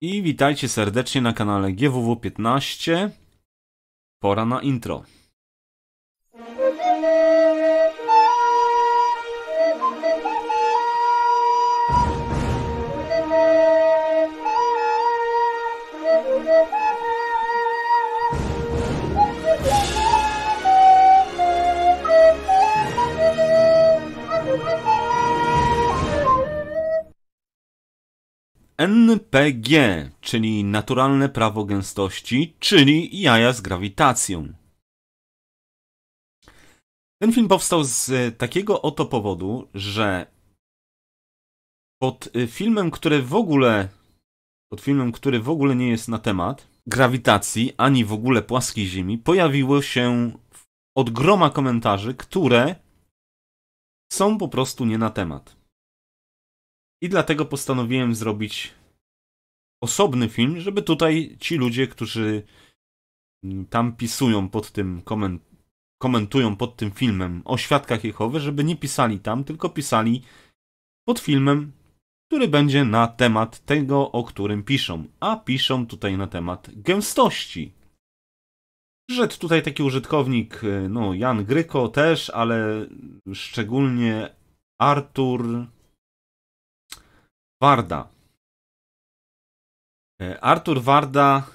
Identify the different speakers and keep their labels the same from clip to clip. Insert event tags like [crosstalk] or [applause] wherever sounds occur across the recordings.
Speaker 1: I witajcie serdecznie na kanale GWW15. Pora na intro. NPG, czyli naturalne prawo gęstości, czyli jaja z grawitacją.
Speaker 2: Ten film powstał z takiego oto powodu, że pod filmem, który w ogóle
Speaker 1: pod filmem, który w ogóle nie jest na temat grawitacji ani w ogóle płaskiej Ziemi, pojawiło się od groma komentarzy, które są po prostu nie na temat. I dlatego postanowiłem zrobić osobny film, żeby tutaj ci ludzie, którzy tam pisują pod tym koment komentują pod tym filmem o świadkach Jehowy, żeby nie pisali tam, tylko pisali pod filmem, który będzie na temat tego, o którym piszą. A piszą tutaj na temat gęstości. Rzecz tutaj taki użytkownik, e, no Jan Gryko też, ale szczególnie
Speaker 2: Artur Warda. E, Artur Warda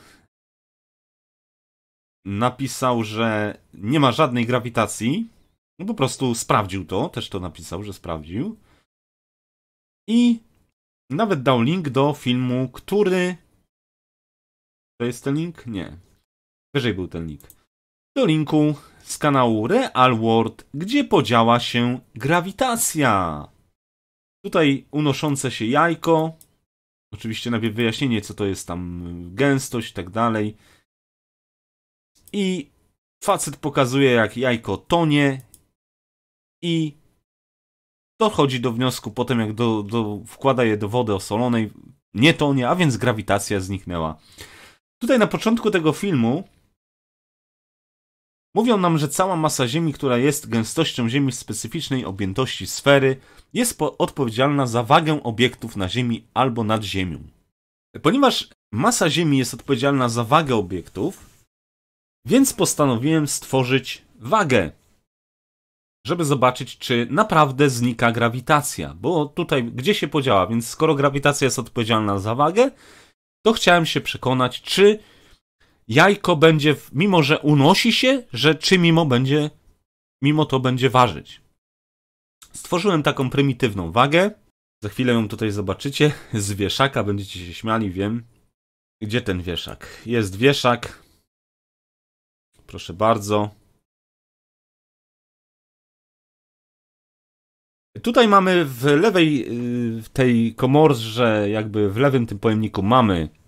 Speaker 2: napisał,
Speaker 1: że nie ma żadnej grawitacji. No po prostu sprawdził to, też to napisał,
Speaker 2: że sprawdził. I nawet dał link do filmu, który. To jest ten link? Nie. Wyżej był ten link. Do
Speaker 1: linku z kanału Real World, gdzie podziała się grawitacja. Tutaj unoszące się jajko. Oczywiście najpierw wyjaśnienie, co to jest tam y, gęstość i tak dalej. I facet pokazuje, jak jajko tonie i dochodzi do wniosku potem, jak do, do, wkłada je do wody osolonej, nie tonie, a więc grawitacja zniknęła. Tutaj na początku tego filmu Mówią nam, że cała masa Ziemi, która jest gęstością Ziemi specyficznej objętości sfery, jest odpowiedzialna za wagę obiektów na Ziemi albo nad Ziemią. Ponieważ masa Ziemi jest odpowiedzialna za wagę obiektów, więc postanowiłem stworzyć wagę, żeby zobaczyć, czy naprawdę znika grawitacja, bo tutaj gdzie się podziała, więc skoro grawitacja jest odpowiedzialna za wagę, to chciałem się przekonać, czy jajko będzie, mimo że unosi się, że czy mimo będzie, mimo to będzie ważyć. Stworzyłem taką prymitywną wagę. Za chwilę ją tutaj zobaczycie. Z wieszaka będziecie się śmiali,
Speaker 2: wiem. Gdzie ten wieszak? Jest wieszak. Proszę bardzo. Tutaj mamy w lewej y, w tej komorze, jakby w lewym tym pojemniku
Speaker 1: mamy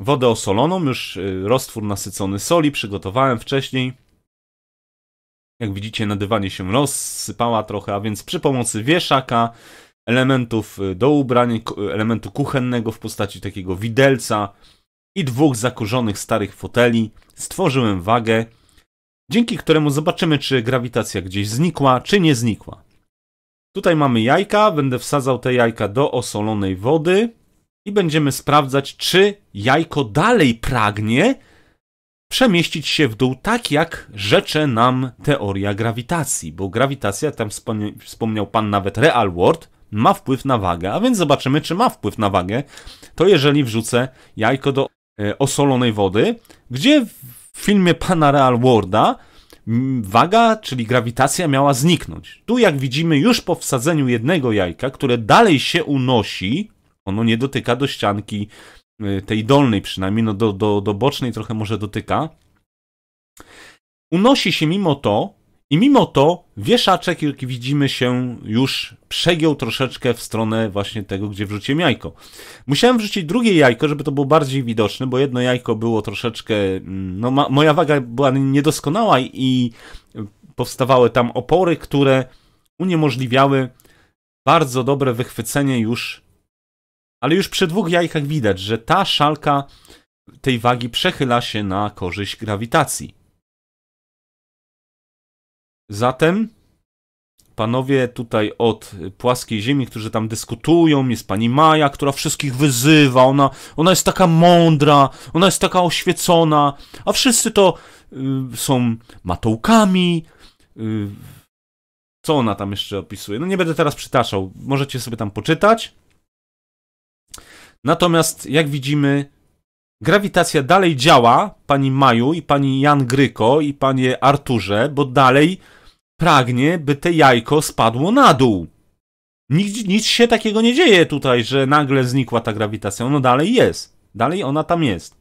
Speaker 1: wodę osoloną, już y, roztwór nasycony soli przygotowałem wcześniej. Jak widzicie, nadywanie dywanie się rozsypała trochę, a więc przy pomocy wieszaka, elementów y, do ubrania, y, elementu kuchennego w postaci takiego widelca i dwóch zakurzonych starych foteli stworzyłem wagę, dzięki któremu zobaczymy, czy grawitacja gdzieś znikła, czy nie znikła. Tutaj mamy jajka, będę wsadzał te jajka do osolonej wody i będziemy sprawdzać, czy jajko dalej pragnie przemieścić się w dół, tak jak rzecze nam teoria grawitacji, bo grawitacja, tam wspomniał pan nawet Real World, ma wpływ na wagę, a więc zobaczymy, czy ma wpływ na wagę. To jeżeli wrzucę jajko do e, osolonej wody, gdzie w filmie pana Real Worlda waga, czyli grawitacja miała zniknąć. Tu, jak widzimy, już po wsadzeniu jednego jajka, które dalej się unosi ono nie dotyka do ścianki, y, tej dolnej przynajmniej, no do, do, do bocznej trochę może dotyka. Unosi się mimo to i mimo to wieszaczek, jak widzimy się, już przegiął troszeczkę w stronę właśnie tego, gdzie wrzuciłem jajko. Musiałem wrzucić drugie jajko, żeby to było bardziej widoczne, bo jedno jajko było troszeczkę, mm, no ma, moja waga była niedoskonała i, i powstawały tam opory, które uniemożliwiały bardzo dobre wychwycenie już ale już przy dwóch jajkach widać, że ta szalka tej wagi przechyla się na korzyść grawitacji. Zatem panowie tutaj od płaskiej ziemi, którzy tam dyskutują, jest pani Maja, która wszystkich wyzywa, ona, ona jest taka mądra, ona jest taka oświecona, a wszyscy to y, są matołkami. Y, co ona tam jeszcze opisuje? No nie będę teraz przytaczał, możecie sobie tam poczytać. Natomiast jak widzimy, grawitacja dalej działa, pani Maju i pani Jan Gryko i panie Arturze, bo dalej pragnie, by te jajko spadło na dół. Nic, nic się takiego nie dzieje tutaj, że nagle znikła ta grawitacja.
Speaker 2: Ono dalej jest. Dalej ona tam jest.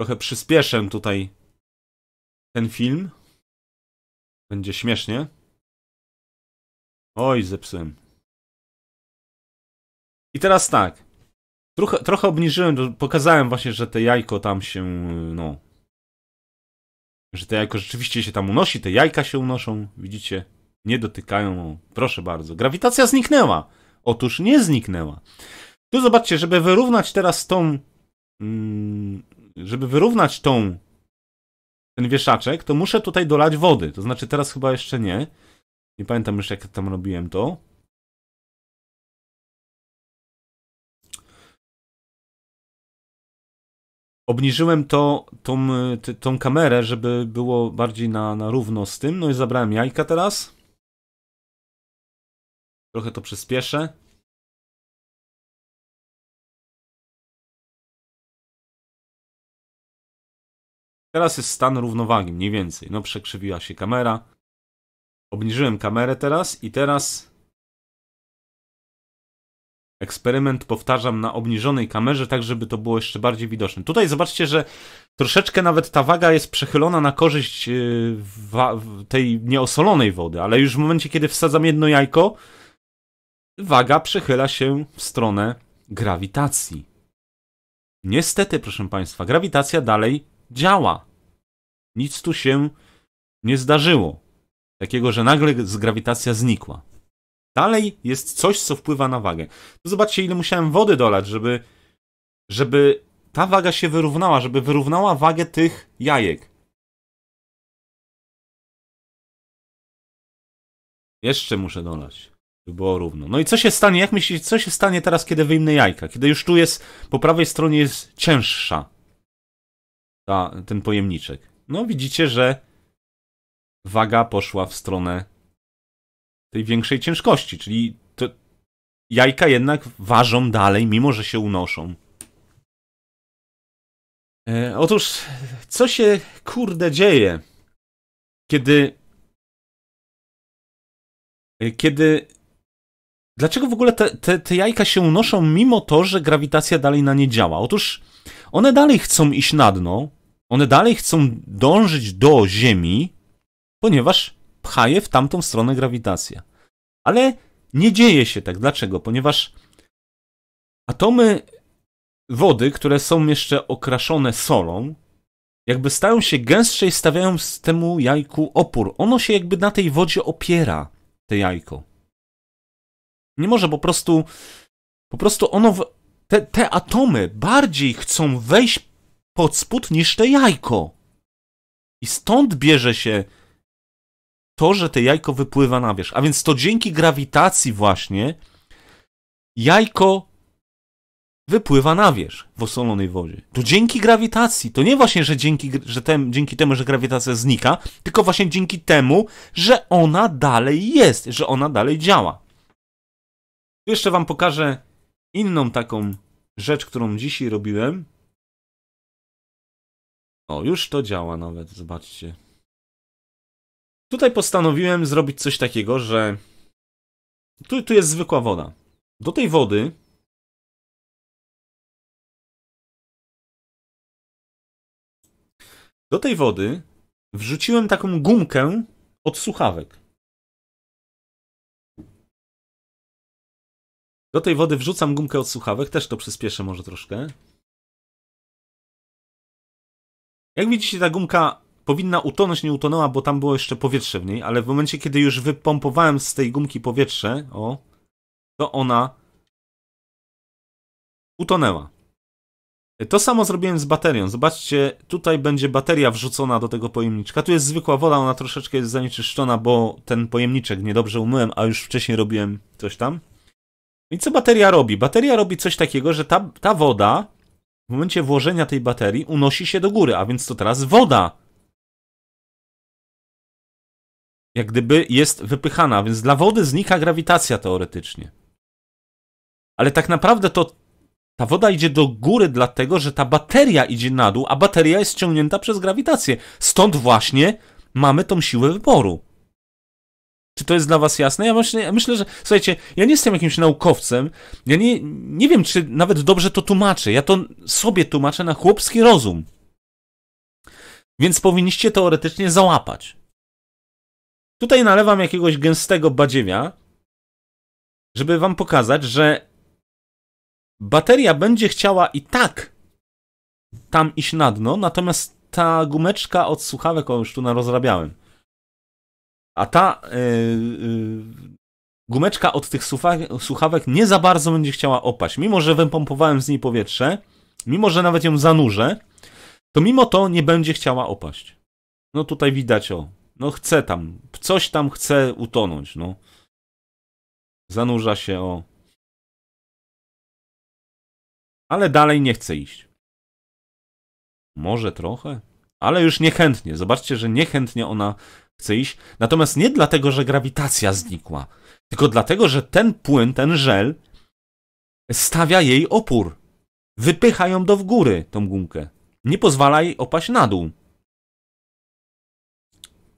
Speaker 2: Trochę przyspieszę tutaj ten film. Będzie śmiesznie. Oj, zepsułem. I teraz tak. Trochę, trochę obniżyłem, pokazałem właśnie, że te
Speaker 1: jajko tam się, no... Że te jajko rzeczywiście się tam unosi, te jajka się unoszą, widzicie? Nie dotykają, proszę bardzo. Grawitacja zniknęła. Otóż nie zniknęła. Tu zobaczcie, żeby wyrównać teraz tą... Mm, żeby wyrównać tą... Ten wieszaczek, to muszę tutaj dolać wody. To
Speaker 2: znaczy teraz chyba jeszcze nie. Nie pamiętam już jak tam robiłem to. Obniżyłem to, tą, tą kamerę, żeby było bardziej na, na równo z tym. No i zabrałem jajka teraz. Trochę to przyspieszę. Teraz jest stan równowagi, mniej więcej. No przekrzywiła się kamera. Obniżyłem kamerę teraz i teraz
Speaker 1: eksperyment powtarzam na obniżonej kamerze, tak żeby to było jeszcze bardziej widoczne. Tutaj zobaczcie, że troszeczkę nawet ta waga jest przechylona na korzyść y, tej nieosolonej wody, ale już w momencie, kiedy wsadzam jedno jajko, waga przechyla się w stronę grawitacji. Niestety, proszę Państwa, grawitacja dalej działa. Nic tu się nie zdarzyło. Takiego, że nagle z grawitacja znikła. Dalej jest coś, co wpływa na wagę. To zobaczcie, ile musiałem wody dolać, żeby, żeby ta waga się
Speaker 2: wyrównała, żeby wyrównała wagę tych jajek. Jeszcze muszę dolać, żeby było równo. No i co się stanie,
Speaker 1: jak myślicie, co się stanie teraz, kiedy wyjmę jajka? Kiedy już tu jest, po prawej stronie jest cięższa ta, ten pojemniczek. No widzicie, że waga poszła w stronę tej większej ciężkości, czyli to jajka jednak ważą dalej, mimo że się unoszą.
Speaker 2: E, otóż, co się kurde dzieje, kiedy. E, kiedy. Dlaczego w ogóle
Speaker 1: te, te, te jajka się unoszą, mimo to, że grawitacja dalej na nie działa? Otóż one dalej chcą iść na dno, one dalej chcą dążyć do Ziemi, ponieważ pchaje w tamtą stronę grawitacja. Ale nie dzieje się tak. Dlaczego? Ponieważ atomy wody, które są jeszcze okraszone solą, jakby stają się gęstsze i stawiają temu jajku opór. Ono się jakby na tej wodzie opiera, te jajko. Nie może po prostu, po prostu ono, w, te, te atomy bardziej chcą wejść pod spód niż te jajko. I stąd bierze się to, że te jajko wypływa na wierzch. A więc to dzięki grawitacji właśnie jajko wypływa na wierzch w osolonej wodzie. To dzięki grawitacji. To nie właśnie, że dzięki, że tem, dzięki temu, że grawitacja znika, tylko właśnie dzięki temu, że ona dalej jest, że ona dalej działa. Tu jeszcze
Speaker 2: wam pokażę inną taką rzecz, którą dzisiaj robiłem. O, już to działa nawet, zobaczcie. Tutaj postanowiłem zrobić coś takiego, że tu, tu jest zwykła woda. Do tej wody do tej wody wrzuciłem taką gumkę od słuchawek. Do tej wody wrzucam gumkę od słuchawek, też to przyspieszę może troszkę.
Speaker 1: Jak widzicie, ta gumka powinna utonąć, nie utonęła, bo tam było jeszcze powietrze w niej, ale w momencie, kiedy już wypompowałem z tej gumki powietrze, o, to ona utonęła. To samo zrobiłem z baterią. Zobaczcie, tutaj będzie bateria wrzucona do tego pojemniczka. Tu jest zwykła woda, ona troszeczkę jest zanieczyszczona, bo ten pojemniczek niedobrze umyłem, a już wcześniej robiłem coś tam. I co bateria robi? Bateria robi coś takiego, że ta, ta woda w momencie włożenia tej baterii unosi się do góry, a więc to teraz woda jak gdyby jest wypychana, więc dla wody znika grawitacja teoretycznie. Ale tak naprawdę to ta woda idzie do góry, dlatego że ta bateria idzie na dół, a bateria jest ciągnięta przez grawitację. Stąd właśnie mamy tą siłę wyboru. Czy to jest dla was jasne? Ja właśnie, myślę, że. Słuchajcie, ja nie jestem jakimś naukowcem. Ja nie, nie wiem, czy nawet dobrze to tłumaczę. Ja to sobie tłumaczę na chłopski rozum. Więc powinniście teoretycznie załapać. Tutaj nalewam jakiegoś gęstego badziewia, żeby wam pokazać, że bateria będzie chciała i tak tam iść na dno, natomiast ta gumeczka od słuchawek, o już tu narozrabiałem, a ta yy, yy, gumeczka od tych słuchawek nie za bardzo będzie chciała opaść. Mimo, że wypompowałem z niej powietrze, mimo, że nawet ją zanurzę, to mimo to nie będzie chciała opaść. No tutaj widać o no chce tam,
Speaker 2: coś tam chce utonąć, no. Zanurza się o. Ale dalej nie chce iść. Może trochę, ale już niechętnie. Zobaczcie, że niechętnie ona chce iść.
Speaker 1: Natomiast nie dlatego, że grawitacja znikła, tylko dlatego, że ten płyn, ten żel stawia jej opór. Wypycha ją do w góry, tą gumkę. Nie pozwala jej opaść na dół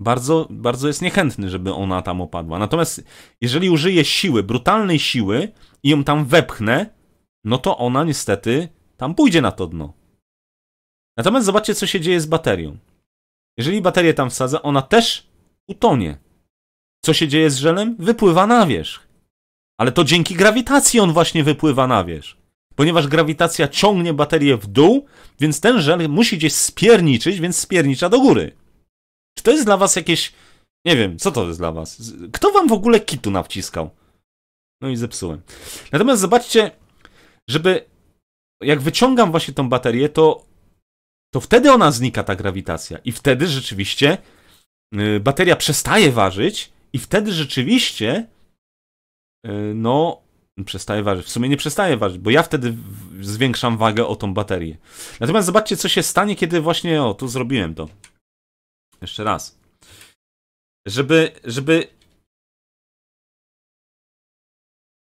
Speaker 1: bardzo, bardzo jest niechętny, żeby ona tam opadła. Natomiast jeżeli użyję siły, brutalnej siły i ją tam wepchnę, no to ona niestety tam pójdzie na to dno. Natomiast zobaczcie, co się dzieje z baterią. Jeżeli baterię tam wsadzę, ona też utonie. Co się dzieje z żelem? Wypływa na wierzch. Ale to dzięki grawitacji on właśnie wypływa na wierzch. Ponieważ grawitacja ciągnie baterię w dół, więc ten żel musi gdzieś spierniczyć, więc spiernicza do góry. Czy to jest dla was jakieś... Nie wiem, co to jest dla was? Kto wam w ogóle kitu nawciskał? No i zepsułem. Natomiast zobaczcie, żeby... Jak wyciągam właśnie tą baterię, to... To wtedy ona znika, ta grawitacja. I wtedy rzeczywiście yy, bateria przestaje ważyć i wtedy rzeczywiście yy, no przestaje ważyć. W sumie nie przestaje ważyć, bo ja wtedy zwiększam wagę o tą baterię. Natomiast zobaczcie, co
Speaker 2: się stanie, kiedy właśnie, o, tu zrobiłem to. Jeszcze raz. Żeby, żeby...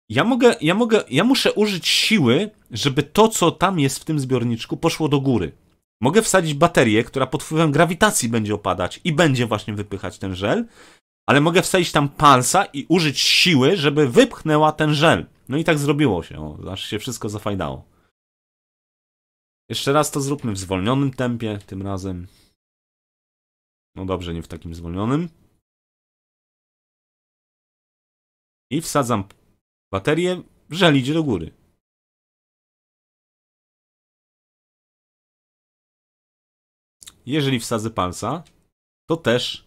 Speaker 2: Ja mogę, ja
Speaker 1: mogę, ja muszę użyć siły, żeby to, co tam jest w tym zbiorniczku, poszło do góry. Mogę wsadzić baterię, która pod wpływem grawitacji będzie opadać i będzie właśnie wypychać ten żel, ale mogę wsadzić tam palca i użyć siły, żeby wypchnęła ten żel. No i tak zrobiło się, o, aż się wszystko zafajdało. Jeszcze raz to zróbmy w zwolnionym
Speaker 2: tempie tym razem. No dobrze, nie w takim zwolnionym. I wsadzam baterię, żel idzie do góry. Jeżeli wsadzę palca, to też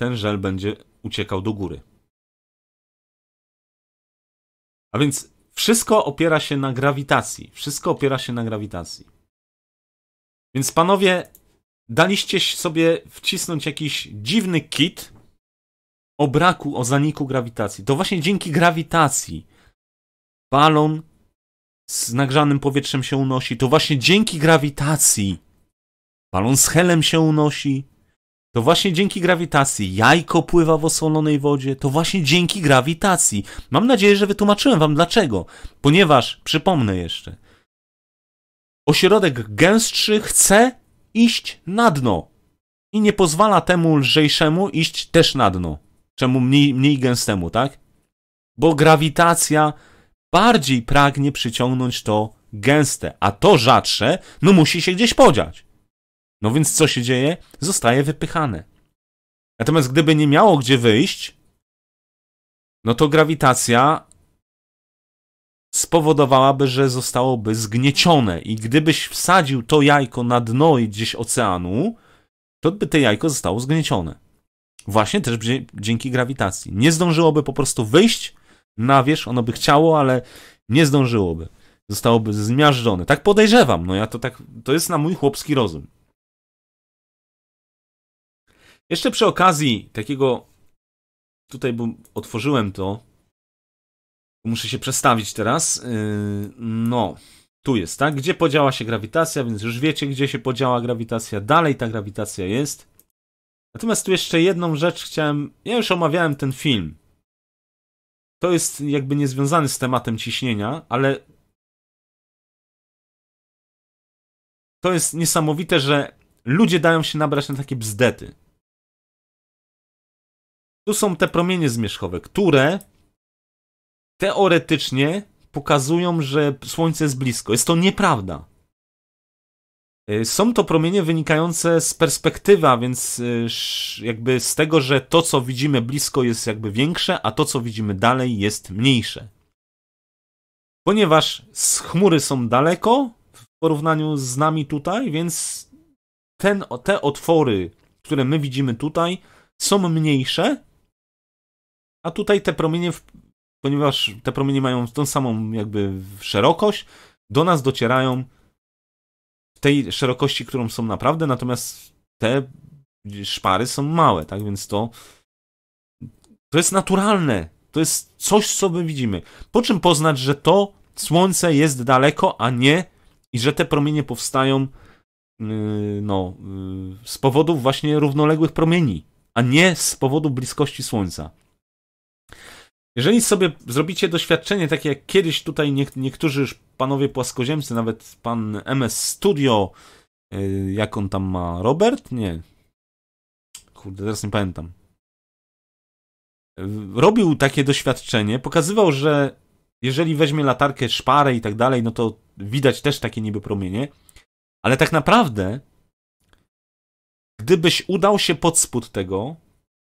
Speaker 2: ten żel będzie uciekał do góry. A więc wszystko opiera się na grawitacji. Wszystko opiera się na
Speaker 1: grawitacji. Więc panowie, daliście sobie wcisnąć jakiś dziwny kit o braku, o zaniku grawitacji. To właśnie dzięki grawitacji balon z nagrzanym powietrzem się unosi. To właśnie dzięki grawitacji balon z helem się unosi. To właśnie dzięki grawitacji jajko pływa w osłonej wodzie. To właśnie dzięki grawitacji. Mam nadzieję, że wytłumaczyłem wam dlaczego. Ponieważ, przypomnę jeszcze, ośrodek gęstszy chce iść na dno. I nie pozwala temu lżejszemu iść też na dno. Czemu mniej, mniej gęstemu, tak? Bo grawitacja bardziej pragnie przyciągnąć to gęste, a to rzadsze, no musi się gdzieś podziać. No więc co się dzieje? Zostaje wypychane. Natomiast gdyby nie miało gdzie wyjść, no to grawitacja spowodowałaby, że zostałoby zgniecione i gdybyś wsadził to jajko na dno i gdzieś oceanu, to by to jajko zostało zgniecione. Właśnie też dzięki grawitacji. Nie zdążyłoby po prostu wyjść na wierzch, ono by chciało, ale nie zdążyłoby. Zostałoby zmiażdżone. Tak podejrzewam,
Speaker 2: no ja to tak, to jest na mój chłopski rozum. Jeszcze przy okazji takiego, tutaj bym otworzyłem to,
Speaker 1: Muszę się przestawić teraz. Y, no, tu jest, tak? Gdzie podziała się grawitacja, więc już wiecie, gdzie się podziała grawitacja. Dalej ta grawitacja jest. Natomiast tu jeszcze jedną rzecz chciałem. Ja już omawiałem ten film. To jest jakby niezwiązany z tematem ciśnienia, ale.
Speaker 2: To jest niesamowite, że ludzie dają się nabrać na takie bzdety. Tu są te promienie zmierzchowe, które
Speaker 1: teoretycznie pokazują, że Słońce jest blisko. Jest to nieprawda. Y, są to promienie wynikające z perspektywy, a więc y, jakby z tego, że to, co widzimy blisko, jest jakby większe, a to, co widzimy dalej, jest mniejsze. Ponieważ chmury są daleko w porównaniu z nami tutaj, więc ten, te otwory, które my widzimy tutaj, są mniejsze, a tutaj te promienie ponieważ te promienie mają tą samą jakby szerokość, do nas docierają w tej szerokości, którą są naprawdę, natomiast te szpary są małe, tak więc to to jest naturalne. To jest coś, co my widzimy. Po czym poznać, że to słońce jest daleko, a nie i że te promienie powstają yy, no, yy, z powodów właśnie równoległych promieni, a nie z powodu bliskości słońca. Jeżeli sobie zrobicie doświadczenie takie jak kiedyś tutaj nie, niektórzy już panowie płaskoziemcy, nawet pan MS Studio, yy, jak on tam ma, Robert? Nie. Kurde, teraz nie pamiętam. Robił takie doświadczenie, pokazywał, że jeżeli weźmie latarkę, szparę i tak dalej, no to widać też takie niby promienie, ale tak naprawdę, gdybyś udał się pod spód tego,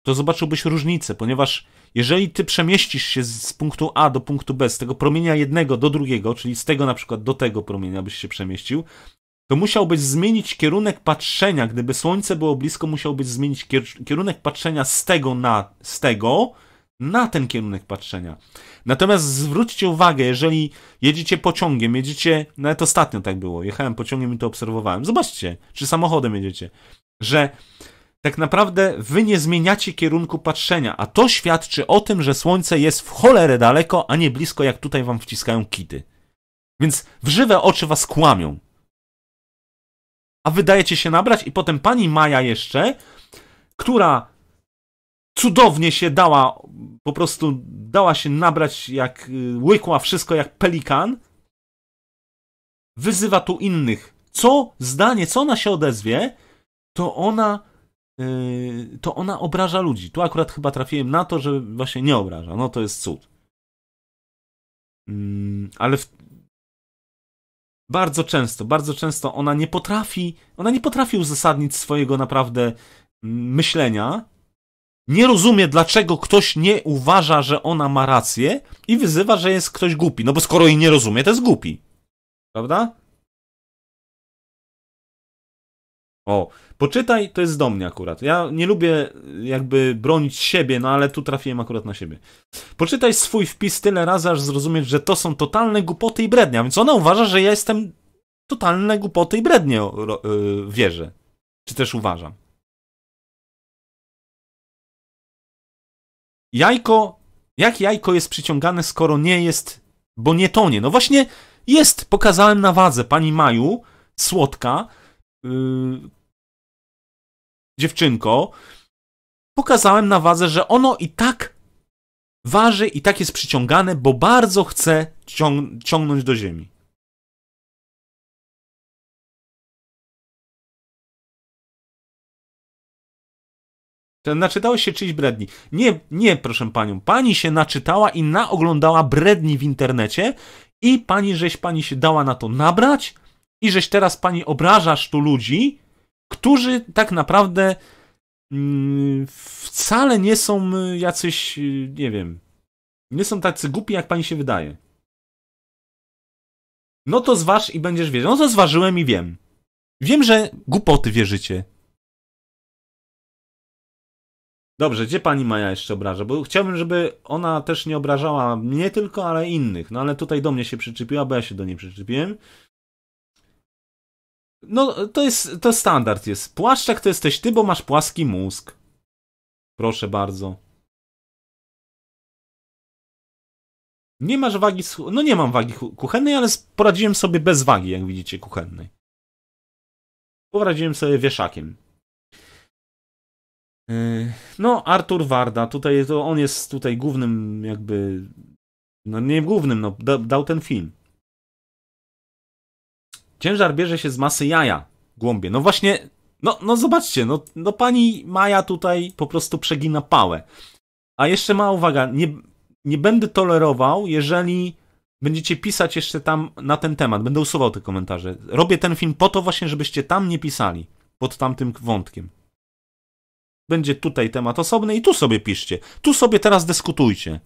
Speaker 1: to zobaczyłbyś różnicę, ponieważ jeżeli ty przemieścisz się z punktu A do punktu B, z tego promienia jednego do drugiego, czyli z tego na przykład do tego promienia byś się przemieścił, to musiałbyś zmienić kierunek patrzenia. Gdyby słońce było blisko, musiałbyś zmienić kierunek patrzenia z tego na z tego na ten kierunek patrzenia. Natomiast zwróćcie uwagę, jeżeli jedziecie pociągiem, jedziecie, nawet ostatnio tak było, jechałem pociągiem i to obserwowałem. Zobaczcie, czy samochodem jedziecie, że tak naprawdę wy nie zmieniacie kierunku patrzenia, a to świadczy o tym, że słońce jest w cholerę daleko, a nie blisko, jak tutaj wam wciskają kity. Więc w żywe oczy was kłamią. A wydajecie się nabrać i potem pani Maja jeszcze, która cudownie się dała, po prostu dała się nabrać jak, y, łykła wszystko jak pelikan, wyzywa tu innych. Co zdanie, co ona się odezwie, to ona Yy, to ona obraża ludzi. Tu akurat chyba trafiłem na to, że właśnie nie obraża. No to jest cud. Mm, ale w... bardzo często, bardzo często ona nie potrafi, ona nie potrafi uzasadnić swojego naprawdę mm, myślenia. Nie rozumie, dlaczego ktoś nie uważa, że ona ma rację
Speaker 2: i wyzywa, że jest ktoś głupi. No bo skoro jej nie rozumie, to jest głupi. Prawda? O, Poczytaj, to jest do mnie akurat. Ja nie
Speaker 1: lubię jakby bronić siebie, no ale tu trafiłem akurat na siebie. Poczytaj swój wpis tyle razy, aż zrozumiesz, że to są totalne głupoty i brednia. Więc ona uważa, że ja jestem
Speaker 2: totalne głupoty i brednie yy, wierzę. Czy też uważam. Jajko. Jak jajko jest przyciągane,
Speaker 1: skoro nie jest, bo nie tonie? No właśnie jest. Pokazałem na wadze pani Maju, słodka, yy, Dziewczynko, pokazałem na wadze, że ono i tak waży i tak jest przyciągane,
Speaker 2: bo bardzo chce ciąg ciągnąć do ziemi. Naczytałeś się czyjś bredni. Nie, nie, proszę panią. Pani się naczytała i naoglądała
Speaker 1: bredni w internecie i pani, żeś pani się dała na to nabrać i żeś teraz pani obrażasz tu ludzi którzy tak naprawdę mm, wcale nie są y, jacyś, y, nie wiem, nie są tacy
Speaker 2: głupi, jak pani się wydaje. No to zważ i będziesz wiedział. No to zważyłem i wiem. Wiem, że głupoty wierzycie.
Speaker 1: Dobrze, gdzie pani Maja jeszcze obraża? Bo chciałbym, żeby ona też nie obrażała mnie tylko, ale innych. No ale tutaj do mnie się przyczepiła, bo ja się do niej przyczepiłem.
Speaker 2: No, to jest, to standard jest. Płaszczak to jesteś ty, bo masz płaski mózg. Proszę bardzo. Nie masz wagi... No nie mam wagi kuchennej, ale poradziłem sobie bez wagi, jak widzicie, kuchennej.
Speaker 1: Poradziłem sobie wieszakiem. Yy, no, Artur Warda, tutaj to on jest tutaj głównym jakby... No nie głównym, no dał ten film. Ciężar bierze się z masy jaja. Głąbie. No właśnie, no, no zobaczcie, no, no pani Maja tutaj po prostu przegina pałę. A jeszcze mała uwaga, nie, nie będę tolerował, jeżeli będziecie pisać jeszcze tam na ten temat. Będę usuwał te komentarze. Robię ten film po to właśnie, żebyście tam nie pisali pod tamtym wątkiem. Będzie tutaj temat osobny i tu sobie piszcie. Tu sobie teraz dyskutujcie.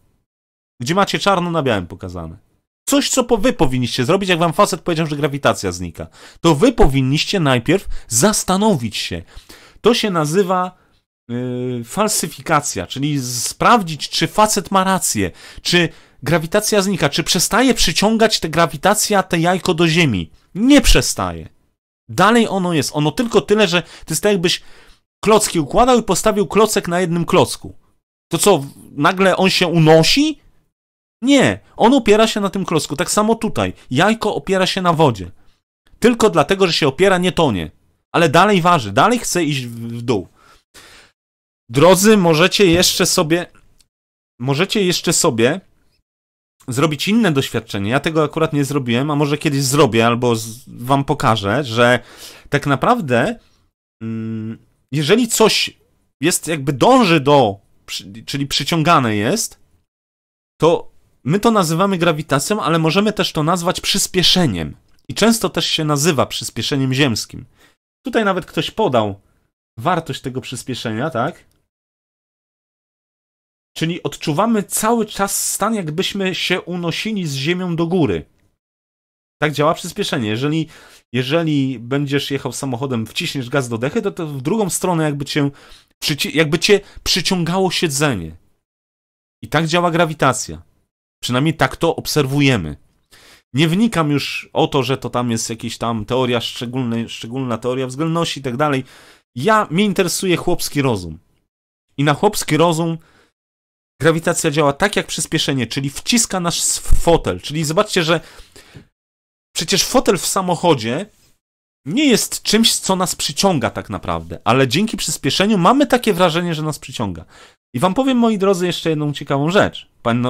Speaker 1: Gdzie macie czarno na białym pokazane coś, co wy powinniście zrobić, jak wam facet powiedział, że grawitacja znika. To wy powinniście najpierw zastanowić się. To się nazywa yy, falsyfikacja, czyli sprawdzić, czy facet ma rację, czy grawitacja znika, czy przestaje przyciągać tę grawitacja, te jajko do Ziemi. Nie przestaje. Dalej ono jest. Ono tylko tyle, że to jest tak, jakbyś klocki układał i postawił klocek na jednym klocku. To co, nagle on się unosi? Nie, on opiera się na tym klosku. tak samo tutaj. Jajko opiera się na wodzie. Tylko dlatego, że się opiera, nie tonie. Ale dalej waży, dalej chce iść w dół. Drodzy, możecie jeszcze sobie. Możecie jeszcze sobie zrobić inne doświadczenie. Ja tego akurat nie zrobiłem, a może kiedyś zrobię albo wam pokażę, że tak naprawdę, mm, jeżeli coś jest jakby dąży do, czyli przyciągane jest, to My to nazywamy grawitacją, ale możemy też to nazwać przyspieszeniem. I często też się nazywa przyspieszeniem ziemskim. Tutaj nawet ktoś podał wartość tego przyspieszenia, tak? Czyli odczuwamy cały czas stan, jakbyśmy się unosili z ziemią do góry. Tak działa przyspieszenie. Jeżeli, jeżeli będziesz jechał samochodem, wciśniesz gaz do dechy, to, to w drugą stronę jakby cię, jakby cię przyciągało siedzenie. I tak działa grawitacja. Przynajmniej tak to obserwujemy. Nie wnikam już o to, że to tam jest jakaś tam teoria, szczególna, szczególna teoria względności i tak dalej. Ja, mnie interesuje chłopski rozum. I na chłopski rozum grawitacja działa tak jak przyspieszenie, czyli wciska nas w fotel. Czyli zobaczcie, że przecież fotel w samochodzie nie jest czymś, co nas przyciąga tak naprawdę, ale dzięki przyspieszeniu mamy takie wrażenie, że nas przyciąga. I wam powiem, moi drodzy, jeszcze jedną ciekawą rzecz,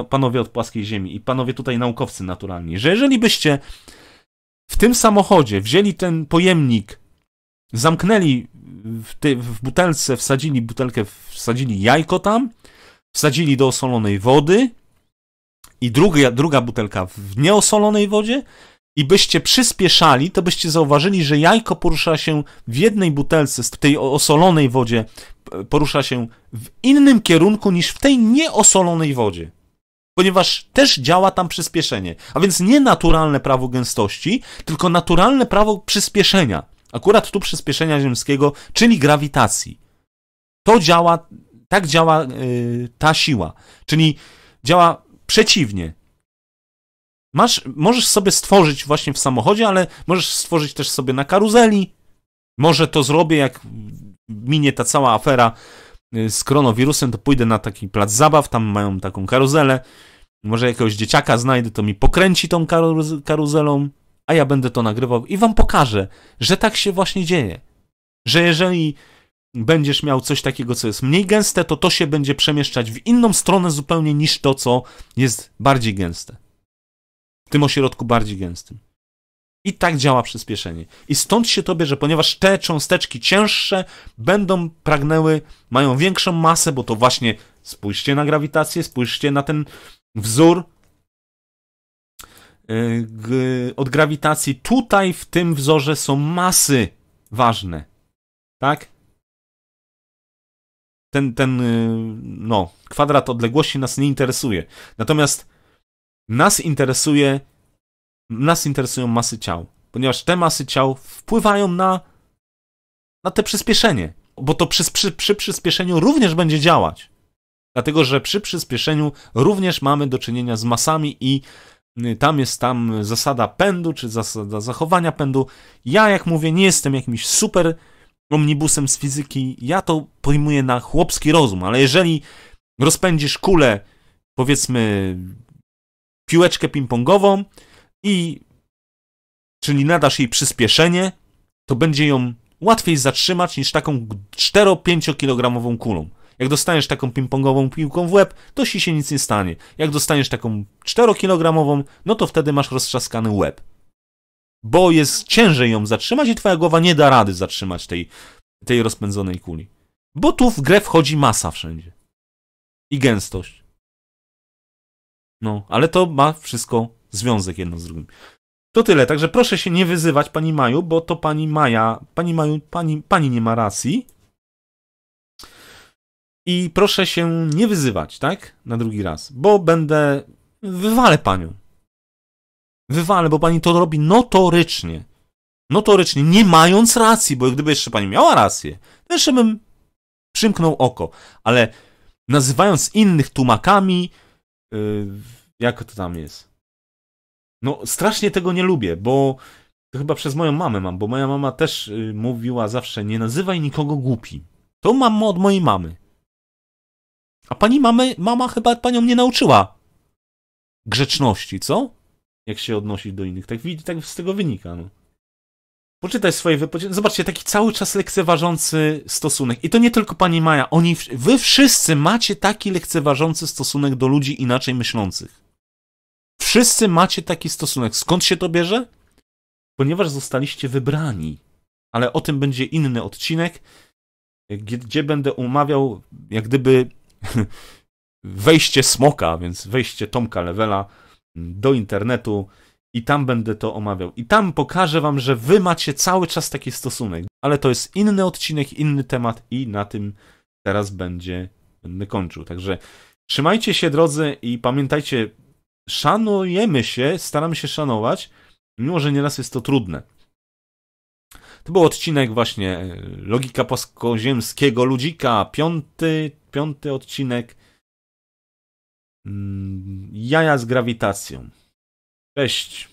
Speaker 1: panowie od płaskiej ziemi i panowie tutaj naukowcy naturalni, że jeżeli byście w tym samochodzie wzięli ten pojemnik, zamknęli w, w butelce, wsadzili butelkę, wsadzili jajko tam, wsadzili do osolonej wody i druga, druga butelka w nieosolonej wodzie, i byście przyspieszali, to byście zauważyli, że jajko porusza się w jednej butelce, w tej osolonej wodzie, porusza się w innym kierunku niż w tej nieosolonej wodzie. Ponieważ też działa tam przyspieszenie. A więc nie naturalne prawo gęstości, tylko naturalne prawo przyspieszenia. Akurat tu przyspieszenia ziemskiego, czyli grawitacji. To działa, tak działa yy, ta siła. Czyli działa przeciwnie. Masz, możesz sobie stworzyć właśnie w samochodzie, ale możesz stworzyć też sobie na karuzeli. Może to zrobię, jak minie ta cała afera y, z koronawirusem, to pójdę na taki plac zabaw, tam mają taką karuzelę. Może jakiegoś dzieciaka znajdę, to mi pokręci tą karuz karuzelą, a ja będę to nagrywał i wam pokażę, że tak się właśnie dzieje. Że jeżeli będziesz miał coś takiego, co jest mniej gęste, to to się będzie przemieszczać w inną stronę zupełnie niż to, co jest bardziej gęste w tym ośrodku bardziej gęstym. I tak działa przyspieszenie. I stąd się to bierze, ponieważ te cząsteczki cięższe będą pragnęły, mają większą masę, bo to właśnie spójrzcie na grawitację, spójrzcie na ten wzór y, od grawitacji. Tutaj w tym wzorze są masy ważne. Tak? Ten, ten y, no, kwadrat odległości nas nie interesuje. Natomiast nas interesuje, nas interesują masy ciał, ponieważ te masy ciał wpływają na, na te przyspieszenie, bo to przy, przy, przy przyspieszeniu również będzie działać. Dlatego, że przy przyspieszeniu również mamy do czynienia z masami i y, tam jest tam zasada pędu, czy zasada zachowania pędu. Ja, jak mówię, nie jestem jakimś super omnibusem z fizyki. Ja to pojmuję na chłopski rozum, ale jeżeli rozpędzisz kulę, powiedzmy, piłeczkę ping-pongową i czyli nadasz jej przyspieszenie, to będzie ją łatwiej zatrzymać niż taką 4-5 kg kulą. Jak dostaniesz taką ping-pongową piłką w łeb, to ci się nic nie stanie. Jak dostaniesz taką 4-kilogramową, no to wtedy masz roztrzaskany łeb. Bo jest ciężej ją zatrzymać i twoja głowa nie da rady zatrzymać tej, tej rozpędzonej kuli. Bo tu w grę wchodzi masa wszędzie. I gęstość. No, ale to ma wszystko związek jedno z drugim. To tyle, także proszę się nie wyzywać pani Maju, bo to pani Maja, pani Maju, pani, pani nie ma racji. I proszę się nie wyzywać, tak? Na drugi raz, bo będę, wywalę panią. Wywalę, bo pani to robi notorycznie. Notorycznie, nie mając racji, bo gdyby jeszcze pani miała rację, to jeszcze bym przymknął oko. Ale nazywając innych tłumakami, Y, jak to tam jest? No, strasznie tego nie lubię, bo to chyba przez moją mamę mam, bo moja mama też y, mówiła zawsze: nie nazywaj nikogo głupi. To mam od mojej mamy. A pani mamy, mama chyba panią nie nauczyła grzeczności, co? Jak się odnosić do innych. Tak, tak z tego wynika. No. Poczytaj swoje wypowiedzi. Zobaczcie, taki cały czas lekceważący stosunek. I to nie tylko pani Maja, oni, wy wszyscy macie taki lekceważący stosunek do ludzi inaczej myślących. Wszyscy macie taki stosunek. Skąd się to bierze? Ponieważ zostaliście wybrani. Ale o tym będzie inny odcinek, gdzie będę umawiał, jak gdyby, [laughs] wejście smoka, więc wejście Tomka Levela do internetu i tam będę to omawiał. I tam pokażę wam, że wy macie cały czas taki stosunek. Ale to jest inny odcinek, inny temat i na tym teraz będzie, będę kończył. Także trzymajcie się drodzy i pamiętajcie, szanujemy się, staramy się szanować, mimo że nieraz jest to trudne. To był odcinek właśnie e, Logika Płaskoziemskiego Ludzika, piąty,
Speaker 2: piąty odcinek mm, Jaja z grawitacją. Cześć.